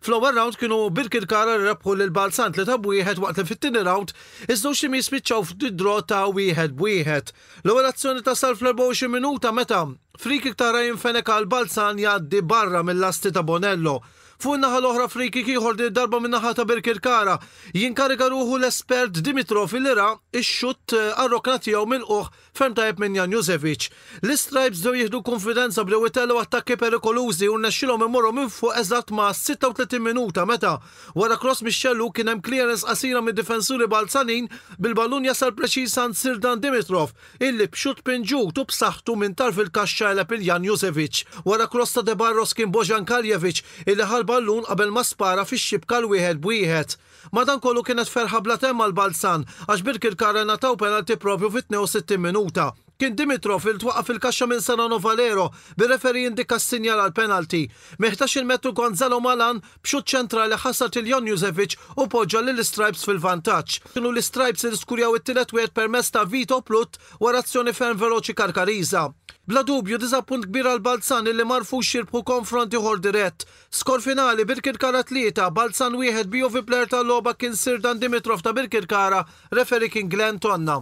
Fl-ewwel round kienu Birkir Kara rebħu lil Balsant li ta' wieħed waqt li fit-tieni round iż xi tim jispiċċaw f'didro ta' wieħed wieħed. L-ewwel azzjoni ta' sal fl-24 minuta meta Frikik kick ta' Ryan Fenek għal Balzan jgħaddi barra mill-lasti ta' Bonello. Fuq naħa l-oħra friki kieħor di darba minn naħa ta' Berkirkara. Jinkarika ruħu l-espert Dimitrov il ira ix-xut għarrokna eh, tiegħu mill-qoħ ferm ta' minn Jan Jusevic. L-Stripes dew jieħdu konfidenza bdew itellu attakki perikolużi u nnexxilhom imorru minn fuq eżatt ma' 36 minuta meta wara cross mixxellu kien hemm clearance qasira mid-difensuri Balzanin bil-ballun jasal preċisan Sirdan Dimitrov illi b'xut pinġut u bsaħtu minn tarf il-kaxxa il Jan Jusevic. Wara cross ta' Debarros kien Bojan Kaljevic illi ħalb il-ballun qabel ma spara fix-xibka l-wieħed bwieħed. Madankollu kienet ferħa bla temma l-Balzan għax Birkir Karena taw penalti propju fit-62 minuta. Kien Dimitrov il-twaqqa fil-kaxxa minn Sanano Valero bir-referi indika s-sinjal għal penalti. Meħtax il-metru Gonzalo Malan b'xut ċentrali ħassat il-Jon Juzevic u poġġa l stripes fil-vantaġġ. Kienu l-stripes il skurjaw it-tilet wieħed permess ta' Vito Plut wara azzjoni ferm veloċi Karkariza. Bla dubju dizappunt kbir għal Balzan illi marfu xirbħu konfronti ħor dirett. Skor finali Birkir Kara tlieta, Balzan wieħed biju fi tal-loba kien Sirdan Dimitrov ta' Birkir Kara, referi kien Glenn Tonna.